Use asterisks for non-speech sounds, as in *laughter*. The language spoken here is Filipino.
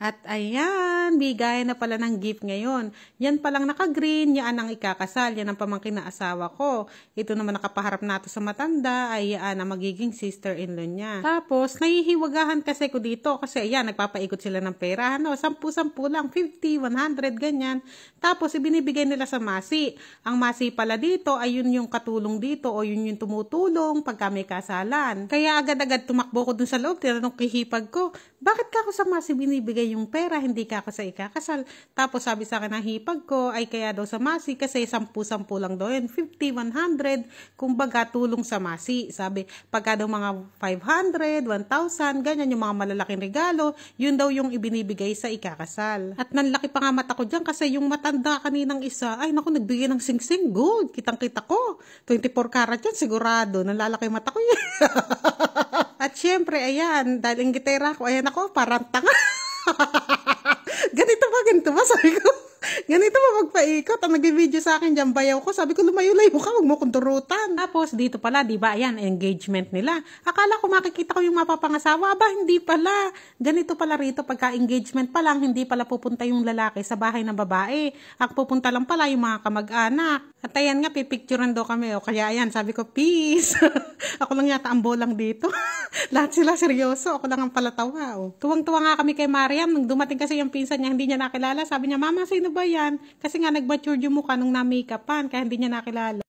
At ayan, bigay na pala ng gift ngayon. Yan palang naka-green, yan ang ikakasal, yan ang pamangkin na asawa ko. Ito naman nakapaharap nato sa matanda, ay yan ang magiging sister-in-law niya. Tapos, nahihiwagahan kasi ko dito kasi ayan, nagpapaikot sila ng pera. Ano, sampu-sampu lang, 50, 100, ganyan. Tapos, ibinibigay nila sa masi. Ang masi pala dito, ay yun yung katulong dito o yun yung tumutulong pagka may kasalan. Kaya agad-agad tumakbo ko dun sa loob, tinanong kihipag ko, bakit ka ako sa masi binibigay kasi yung pera hindi ka ako sa ikakasal. Tapos sabi sa akin, nahipag ko ay kaya daw sa masi kasi 10-10 lang daw yun. 50-100, kumbaga tulong sa masi. Sabi, pagka daw mga 500, 1,000, ganyan yung mga malalaking regalo, yun daw yung ibinibigay sa ikakasal. At nanlaki pa nga mata ko dyan kasi yung matanda kaninang isa, ay naku, nagbigay ng sing-sing gold. Kitang-kita ko. 24 karat yan, sigurado. Nalalaki mata ko yan. *laughs* At syempre, ayan, dahil ingitera ko, ayan ako, parang tanga. *laughs* ganito ba, ganito ba? Sabi ko, ganito ba magpaikot? Ang ah, nag-video sa akin dyan, bayaw ko. Sabi ko, lumayo-layo ka, huwag mo kong durutan. Tapos, dito pala, di ba, ayan, engagement nila. Akala ko makikita ko yung mapapangasawa, aba, hindi pala. Ganito pala rito, pagka-engagement pa lang, hindi pala pupunta yung lalaki sa bahay ng babae. Ang pupunta lang pala yung mga kamag-anak. At ayan nga, pipicturean daw kami. O kaya ayan, sabi ko, peace. *laughs* Ako lang yata ang bolang dito. *laughs* Lahat sila seryoso. Ako lang ang palatawa. Oh. Tuwang-tuwa nga kami kay Mariam. Nung dumating kasi yung pinsan niya, hindi niya nakilala. Sabi niya, Mama, sino ba yan? Kasi nga nag-mature yung mukha nung na-makeupan, kaya hindi niya nakilala.